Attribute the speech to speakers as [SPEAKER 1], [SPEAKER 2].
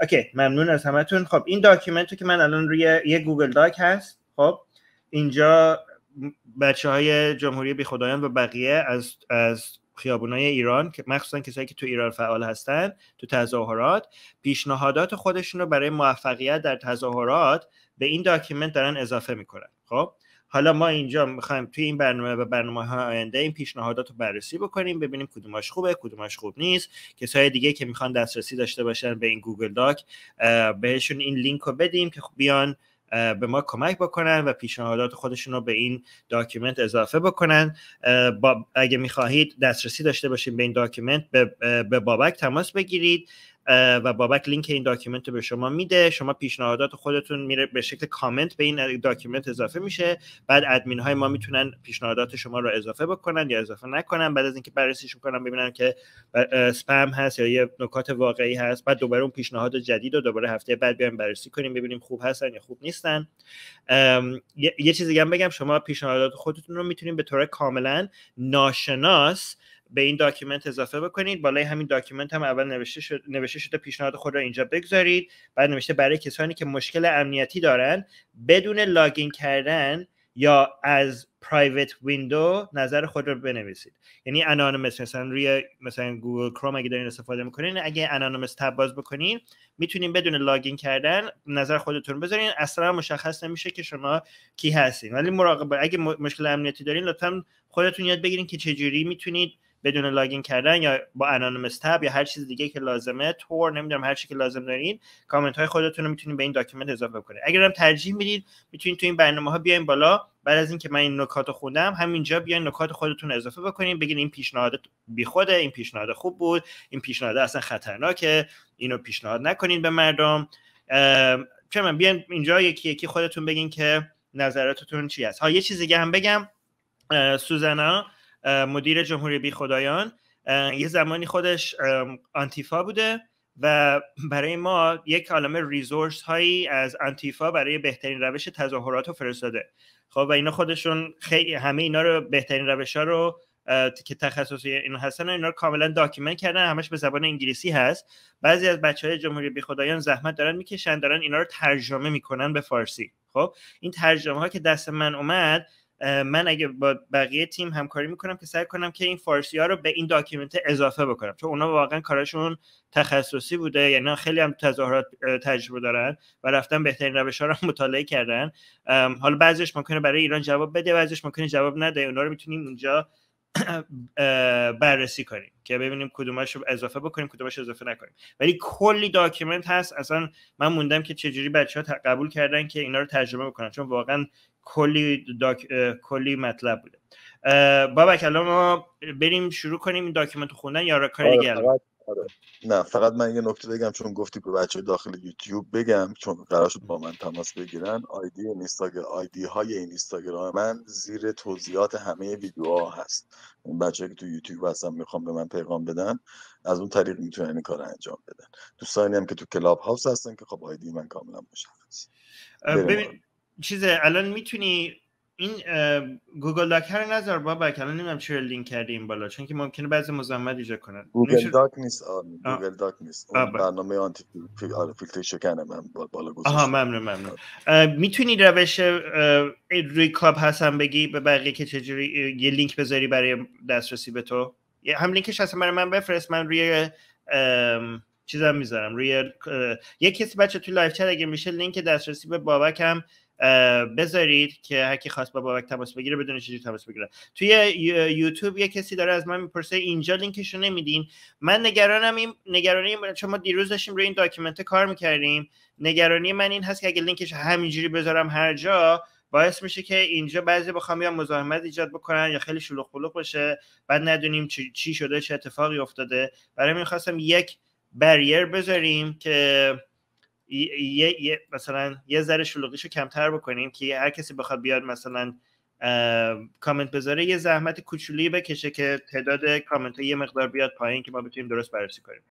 [SPEAKER 1] اوکی ممنون از همتون خب این داکیومنتو که من الان روی یه گوگل داک هست خب اینجا بچه های جمهوری خدایان و بقیه از, از خیابونای ایران که مخصوصا کسایی که تو ایران فعال هستن تو تظاهرات پیشنهادات خودشون رو برای موفقیت در تظاهرات به این داکیومنت دارن اضافه میکنن خب حالا ما اینجا میخوایم توی این برنامه و برنامه های آینده این پیشنهادات رو بررسی بکنیم ببینیم کدومش خوبه کدومش خوب نیست کسای دیگه که میخوان دسترسی داشته باشن به این گوگل داک بهشون این لینک رو بدیم که خب بیان به ما کمک بکنن و پیشنهادات خودشون رو به این داکیومنت اضافه بکنن اگه میخواهید دسترسی داشته باشید به این داکیومنت به بابک تماس بگیرید و بابک لینک این داکیومنت رو به شما میده شما پیشنهادات خودتون میره به شکل کامنت به این داکیومنت اضافه میشه بعد ادمین های ما میتونن پیشنهادات شما رو اضافه بکنن یا اضافه نکنن بعد از اینکه بررسیش کنن ببینن که سپم هست یا یه نکات واقعی هست بعد دوباره اون پیشنهاد جدید رو دوباره هفته بعد بیایم بررسی کنیم ببینیم خوب هستن یا خوب نیستن یه چیزی دیگه بگم شما پیشنهادات خودتون رو میتونیم به طور کاملا ناشناس به این داکیومنت اضافه بکنید بالای همین داکیومنت هم اول نوشته شده, نوشته شده پیشنهاد خود را اینجا بگذارید بعد نوشته برای کسانی که مشکل امنیتی دارن بدون لاگین کردن یا از پرایوت ویندو نظر خود رو بنویسید یعنی انانیمس مثلا روی مثلا گوگل کروم اگه دارین استفاده میکنین اگه انانیمس تب باز بکنین میتونین بدون لاگین کردن نظر خودتون بذارین اصلا مشخص نمیشه که شما کی هستین ولی مراقب اگه مشکل امنیتی دارین لطفا خودتون یاد بگیرین که چجوری میتونید بدون لاگین کردن یا با انانیمس تب یا هر چیز دیگه که لازمه تور نمیدونم هر چی که لازم دارین کامنت های خودتون رو میتونید به این داکیومنت اضافه کنید اگر هم ترجیح میدید میتونید تو این برنامه ها بیاین بالا بعد از اینکه من این نکات رو خوندم همینجا بیاین نکات خودتون اضافه بکنین بگین این پیشنهاد بیخوده این پیشنهاد خوب بود این پیشنهاد اصلا خطرناکه اینو پیشنهاد نکنین به مردم چه من اینجا یکی یکی خودتون بگین که نظراتتون چی هست ها یه چیز دیگه هم بگم سوزنا مدیر جمهوری بی خدایان یه زمانی خودش آنتیفا بوده و برای ما یک کلمه ریزورس هایی از انتیفا برای بهترین روش تظاهرات رو فرستاده خب و اینا خودشون خیلی همه اینا رو بهترین روش ها رو که تخصصی اینا هستن اینا رو کاملا داکیومنت کردن همش به زبان انگلیسی هست بعضی از بچه های جمهوری بی خدایان زحمت دارن میکشن دارن اینا رو ترجمه میکنن به فارسی خب این ترجمه ها که دست من اومد من اگه با بقیه تیم همکاری میکنم که سعی کنم که این فارسی ها رو به این داکیومنت اضافه بکنم چون اونا واقعا کارشون تخصصی بوده یعنی خیلی هم تظاهرات تجربه دارن و رفتن بهترین روش ها رو مطالعه کردن حالا بعضیش ممکنه برای ایران جواب بده بعضیش ممکنه جواب نده اونا رو میتونیم اونجا بررسی کنیم که ببینیم کدومش رو اضافه بکنیم کدومش رو اضافه نکنیم ولی کلی داکیومنت هست اصلا من موندم که چجوری بچه ها قبول کردن که اینا رو ترجمه بکنن چون واقعا کلی, داک... کلی مطلب بوده بابک الان ما بریم شروع کنیم این داکیومنت خوندن یا کار آره، دیگه
[SPEAKER 2] آره. نه فقط من یه نکته بگم چون گفتی به بچه داخل یوتیوب بگم چون قرار شد با من تماس بگیرن آیدی اینستاگرام آیدی های اینستاگرام من زیر توضیحات همه ها هست اون بچه که تو یوتیوب هستم میخوام به من پیغام بدن از اون طریق میتونن این کار انجام بدن دوستانی هم که تو کلاب هاوس هستن که خب آیدی من کاملا مشخص ببین
[SPEAKER 1] چیزه الان میتونی این گوگل داک رو نظر بابا کلا نمیدونم چرا لینک کردی این بالا چون که ممکنه بعضی مزاحمت ایجاد کنن گوگل داک نیست
[SPEAKER 2] گوگل داک نیست برنامه آنتی آره، فیلتر شکنه من بالا گذاشتم آها ممنون
[SPEAKER 1] ممنون میتونی روش روی هستم بگی به بقیه که چجوری یه لینک بذاری برای دسترسی به تو هم لینکش هست برای من بفرست من روی چیزم میذارم روی یه کسی بچه تو لایف چت اگه میشه لینک دسترسی به بابکم. بذارید که هر خواست با بابک تماس بگیره بدون چیزی تماس بگیره توی یوتیوب یه کسی داره از من میپرسه اینجا لینکشو نمیدین من نگرانم این نگرانی چون ما دیروز داشتیم روی این داکیومنت کار میکردیم نگرانی من این هست که اگه لینکش همینجوری بذارم هر جا باعث میشه که اینجا بعضی بخوام یا مزاحمت ایجاد بکنن یا خیلی شلوغ پلوغ باشه بعد ندونیم چی شده چه اتفاقی افتاده برای خواستم یک بریر بذاریم که یه،, یه مثلا یه ذره شلوغیشو کمتر بکنیم که هر کسی بخواد بیاد مثلا کامنت بذاره یه زحمت کوچولی بکشه که تعداد کامنت ها یه مقدار بیاد پایین که ما بتونیم درست بررسی کنیم